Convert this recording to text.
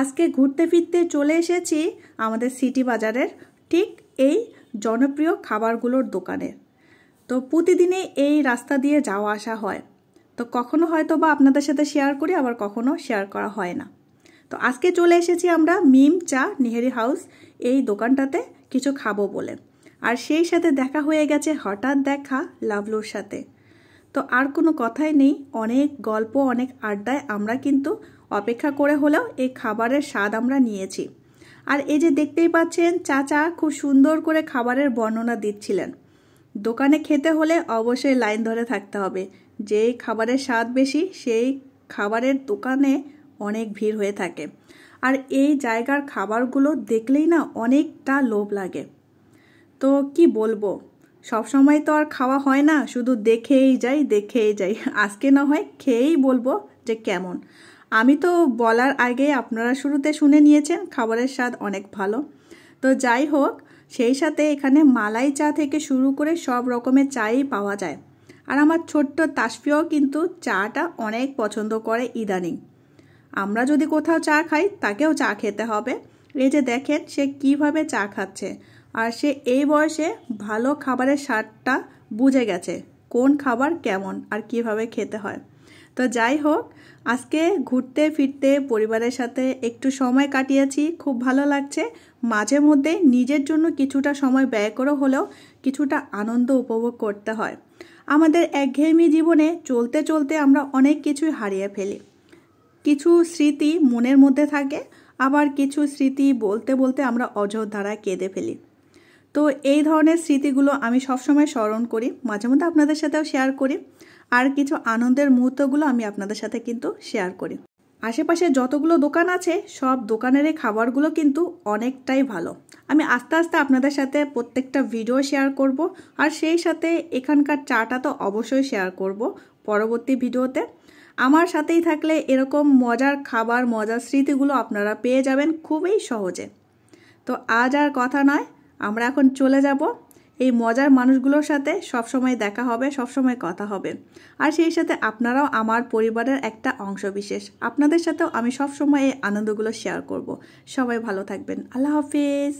আজকে ঘুরতে ফিরতে চলে এসেছি আমাদের সিটি বাজারের ঠিক এই জনপ্রিয় খাবারগুলোর দোকানে তো প্রতিদিনে এই রাস্তা দিয়ে যাওয়া আসা হয় তো কখনো হয়তো বা আপনাদের সাথে শেয়ার করি আবার কখনো শেয়ার করা হয় না তো আজকে চলে এসেছি আমরা মিম চা নিহেরি হাউস এই দোকানটাতে কিছু খাবো বলে আর সেই সাথে দেখা হয়ে গেছে হঠাৎ দেখা লাভলুর সাথে তো আর কোনো কথাই নেই অনেক গল্প অনেক আড্ডায় আমরা কিন্তু অপেক্ষা করে হলেও এই খাবারের স্বাদ আমরা নিয়েছি আর এই যে দেখতেই পাচ্ছেন চাচা খুব সুন্দর করে খাবারের বর্ণনা দিচ্ছিলেন দোকানে খেতে হলে অবশ্যই লাইন ধরে থাকতে হবে যেই খাবারের স্বাদ বেশি সেই খাবারের দোকানে অনেক ভিড় হয়ে থাকে আর এই জায়গার খাবারগুলো দেখলেই না অনেকটা লোভ লাগে তো কি বলবো সবসময় তো আর খাওয়া হয় না শুধু দেখেই যাই দেখেই যাই আজকে না হয় খেয়েই বলবো যে কেমন আমি তো বলার আগে আপনারা শুরুতে শুনে নিয়েছেন খাবারের স্বাদ অনেক ভালো তো যাই হোক সেই সাথে এখানে মালাই চা থেকে শুরু করে সব রকমের চাই পাওয়া যায় আর আমার ছোট্ট তাসফিও কিন্তু চাটা অনেক পছন্দ করে ইদানিং আমরা যদি কোথাও চা খাই তাকেও চা খেতে হবে এই যে দেখেন সে কিভাবে চা খাচ্ছে আর সে এই বয়সে ভালো খাবারের স্বাদটা বুঝে গেছে কোন খাবার কেমন আর কিভাবে খেতে হয় তো যাই হোক আজকে ঘুরতে ফিরতে পরিবারের সাথে একটু সময় কাটিয়েছি খুব ভালো লাগছে মাঝে মধ্যে নিজের জন্য কিছুটা সময় ব্যয় করে হলেও কিছুটা আনন্দ উপভোগ করতে হয় আমাদের একঘেয়েমি জীবনে চলতে চলতে আমরা অনেক কিছুই হারিয়ে ফেলি কিছু স্মৃতি মনের মধ্যে থাকে আবার কিছু স্মৃতি বলতে বলতে আমরা অযোধ্যারায় কেঁদে ফেলি তো এই ধরনের স্মৃতিগুলো আমি সবসময় স্মরণ করি মাঝে মধ্যে আপনাদের সাথেও শেয়ার করি আর কিছু আনন্দের মুহূর্তগুলো আমি আপনাদের সাথে কিন্তু শেয়ার করি আশেপাশে যতগুলো দোকান আছে সব দোকানের এই খাবারগুলো কিন্তু অনেকটাই ভালো আমি আস্তে আস্তে আপনাদের সাথে প্রত্যেকটা ভিডিও শেয়ার করব আর সেই সাথে এখানকার চাটা তো অবশ্যই শেয়ার করব পরবর্তী ভিডিওতে আমার সাথেই থাকলে এরকম মজার খাবার মজার স্মৃতিগুলো আপনারা পেয়ে যাবেন খুবই সহজে তো আজ আর কথা নয় আমরা এখন চলে যাব এই মজার মানুষগুলোর সাথে সবসময় দেখা হবে সবসময় কথা হবে আর সেই সাথে আপনারাও আমার পরিবারের একটা অংশ বিশেষ আপনাদের সাথেও আমি সবসময় এই আনন্দগুলো শেয়ার করব সবাই ভালো থাকবেন আল্লাহ হাফিজ